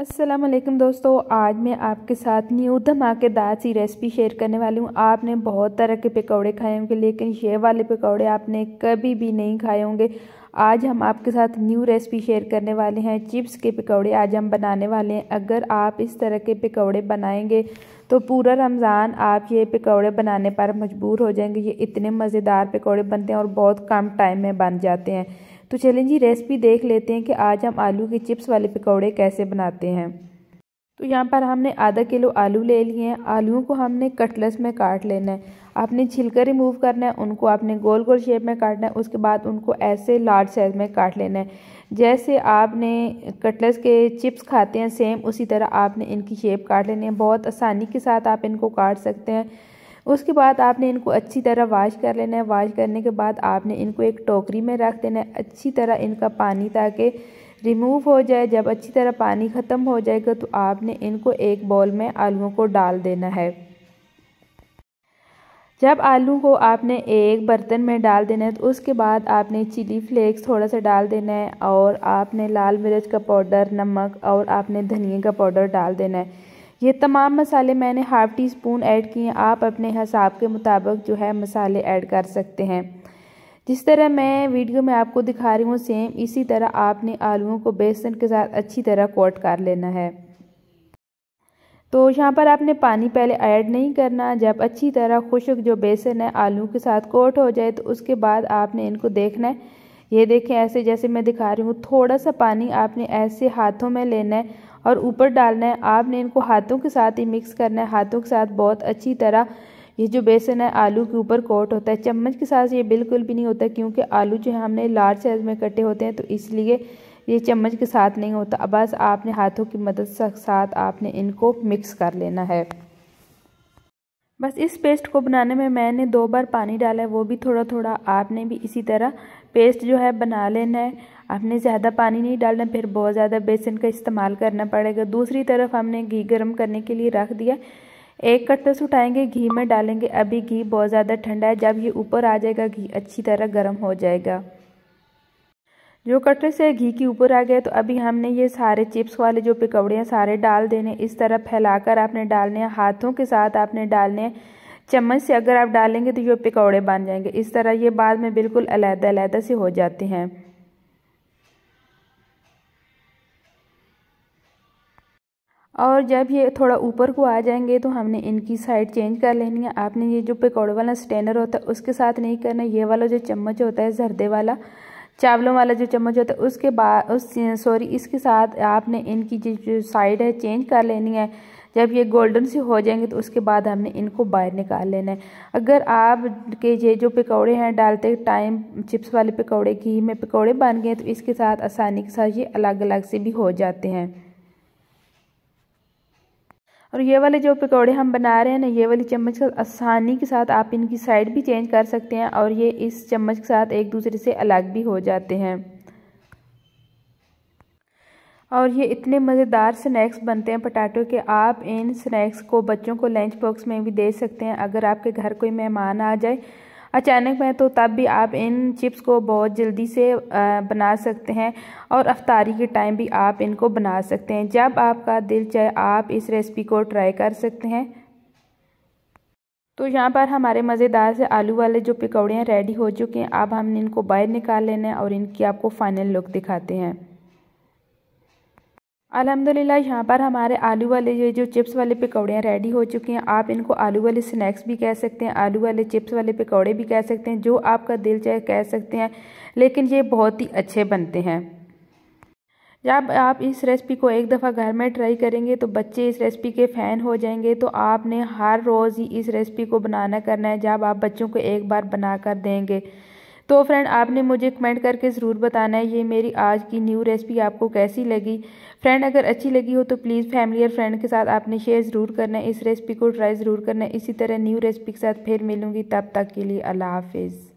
असलम दोस्तों आज मैं आपके साथ न्यू धमाकेदार सी रेसिपी शेयर करने वाली हूँ आपने बहुत तरह के पकौड़े खाए होंगे लेकिन ये वाले पकौड़े आपने कभी भी नहीं खाए होंगे आज हम आपके साथ न्यू रेसिपी शेयर करने वाले हैं चिप्स के पकौड़े आज हम बनाने वाले हैं अगर आप इस तरह के पकौड़े बनाएंगे तो पूरा रमज़ान आप ये पकौड़े बनाने पर मजबूर हो जाएंगे ये इतने मज़ेदार पकौड़े बनते हैं और बहुत कम टाइम में बन जाते हैं तो चलें जी रेसिपी देख लेते हैं कि आज हम आलू के चिप्स वाले पकौड़े कैसे बनाते हैं तो यहाँ पर हमने आधा किलो आलू ले लिए हैं आलूओं को हमने कटलस में काट लेना है आपने छिलकर रिमूव करना है उनको आपने गोल गोल शेप में काटना है उसके बाद उनको ऐसे लार्ज साइज़ में काट लेना है जैसे आपने कटलस के चिप्स खाते हैं सेम उसी तरह आपने इनकी शेप काट लेनी है बहुत आसानी के साथ आप इनको काट सकते हैं उसके बाद आपने इनको अच्छी तरह वाश कर लेना है वाश करने के बाद आपने इनको एक टोकरी में रख देना है अच्छी तरह इनका पानी ताकि रिमूव हो जाए जब अच्छी तरह पानी ख़त्म हो जाएगा तो आपने इनको एक बॉल में आलूओं को डाल देना है जब आलू को आपने एक बर्तन में डाल देना है तो उसके बाद आपने चिली फ्लेक्स थोड़ा सा डाल देना है और आपने लाल मिर्च का पाउडर नमक और आपने धनिया का पाउडर डाल देना है ये तमाम मसाले मैंने हाफ़ टी स्पून ऐड किए आप अपने हिसाब के मुताबिक जो है मसाले ऐड कर सकते हैं जिस तरह मैं वीडियो में आपको दिखा रही हूँ सेम इसी तरह आपने आलूओं को बेसन के साथ अच्छी तरह कोट कर लेना है तो यहाँ पर आपने पानी पहले ऐड नहीं करना जब अच्छी तरह खुशक जो बेसन है आलू के साथ कोट हो जाए तो उसके बाद आपने इनको देखना है ये देखें ऐसे जैसे मैं दिखा रही हूँ थोड़ा सा पानी आपने ऐसे हाथों में लेना है और ऊपर डालना है आपने इनको हाथों के साथ ही मिक्स करना है हाथों के साथ बहुत अच्छी तरह ये जो बेसन है आलू के ऊपर कोट होता है चम्मच के साथ ये बिल्कुल भी नहीं होता क्योंकि आलू जो है हमने लार्ज साइज़ में कटे होते हैं तो इसलिए ये चम्मच के साथ नहीं होता बस आपने हाथों की मदद से साथ आपने इनको मिक्स कर लेना है बस इस पेस्ट को बनाने में मैंने दो बार पानी डाला है वो भी थोड़ा थोड़ा आपने भी इसी तरह पेस्ट जो है बना लेना है आपने ज़्यादा पानी नहीं डालना फिर बहुत ज़्यादा बेसन का इस्तेमाल करना पड़ेगा दूसरी तरफ हमने घी गर्म करने के लिए रख दिया एक से उठाएंगे घी में डालेंगे अभी घी बहुत ज़्यादा ठंडा है जब ये ऊपर आ जाएगा घी अच्छी तरह गर्म हो जाएगा जो कटरे से घी के ऊपर आ गया तो अभी हमने ये सारे चिप्स वाले जो पकौड़े हैं सारे डाल देने इस तरह फैलाकर आपने डालने हाथों के साथ आपने डालने चम्मच से अगर आप डालेंगे तो ये पकौड़े बन जाएंगे इस तरह ये बाद में बिल्कुल अलहदा अलहदा से हो जाते हैं और जब ये थोड़ा ऊपर को आ जाएंगे तो हमने इनकी साइड चेंज कर लेनी है आपने ये जो पकौड़े वाला स्टेनर होता है उसके साथ नहीं करना ये वाला जो चम्मच होता है जर्दे वाला चावलों वाला जो चम्मच होता है उसके बाद उस सॉरी इसके साथ आपने इनकी जो साइड है चेंज कर लेनी है जब ये गोल्डन से हो जाएंगे तो उसके बाद हमने इनको बाहर निकाल लेना है अगर आप के ये जो पकौड़े हैं डालते टाइम चिप्स वाले पकौड़े घी में पकौड़े बन गए तो इसके साथ आसानी के साथ ये अलग अलग से भी हो जाते हैं और ये वाले जो पकौड़े हम बना रहे हैं ना ये वाली चम्मच का आसानी के साथ आप इनकी साइड भी चेंज कर सकते हैं और ये इस चम्मच के साथ एक दूसरे से अलग भी हो जाते हैं और ये इतने मज़ेदार स्नैक्स बनते हैं पटाटो के आप इन स्नैक्स को बच्चों को लंच बॉक्स में भी दे सकते हैं अगर आपके घर कोई मेहमान आ जाए अचानक में तो तब भी आप इन चिप्स को बहुत जल्दी से बना सकते हैं और अफ्तारी के टाइम भी आप इनको बना सकते हैं जब आपका दिल चाहे आप इस रेसिपी को ट्राई कर सकते हैं तो यहाँ पर हमारे मज़ेदार से आलू वाले जो पकौड़े हैं रेडी हो चुके हैं अब हमने इनको बाहर निकाल लेना है और इनकी आपको फ़ाइनल लुक दिखाते हैं अलहमदिल्ला यहाँ पर हमारे आलू वाले ये जो चिप्स वाले पकौड़ियाँ रेडी हो चुकी हैं आप इनको आलू वाले स्नैक्स भी कह सकते हैं आलू वाले चिप्स वाले पकौड़े भी कह सकते हैं जो आपका दिल चाहे कह सकते हैं लेकिन ये बहुत ही अच्छे बनते हैं जब आप इस रेसिपी को एक दफ़ा घर में ट्राई करेंगे तो बच्चे इस रेसिपी के फ़ैन हो जाएंगे तो आपने हर रोज़ ही इस रेसिपी को बनाना करना है जब आप बच्चों को एक बार बना कर देंगे तो फ्रेंड आपने मुझे कमेंट करके ज़रूर बताना है ये मेरी आज की न्यू रेसिपी आपको कैसी लगी फ्रेंड अगर अच्छी लगी हो तो प्लीज़ फैमिली और फ्रेंड के साथ आपने शेयर ज़रूर करना है इस रेसिपी को ट्राई ज़रूर करना है इसी तरह न्यू रेसिपी के साथ फिर मिलूँगी तब तक के लिए अल्लाह हाफिज़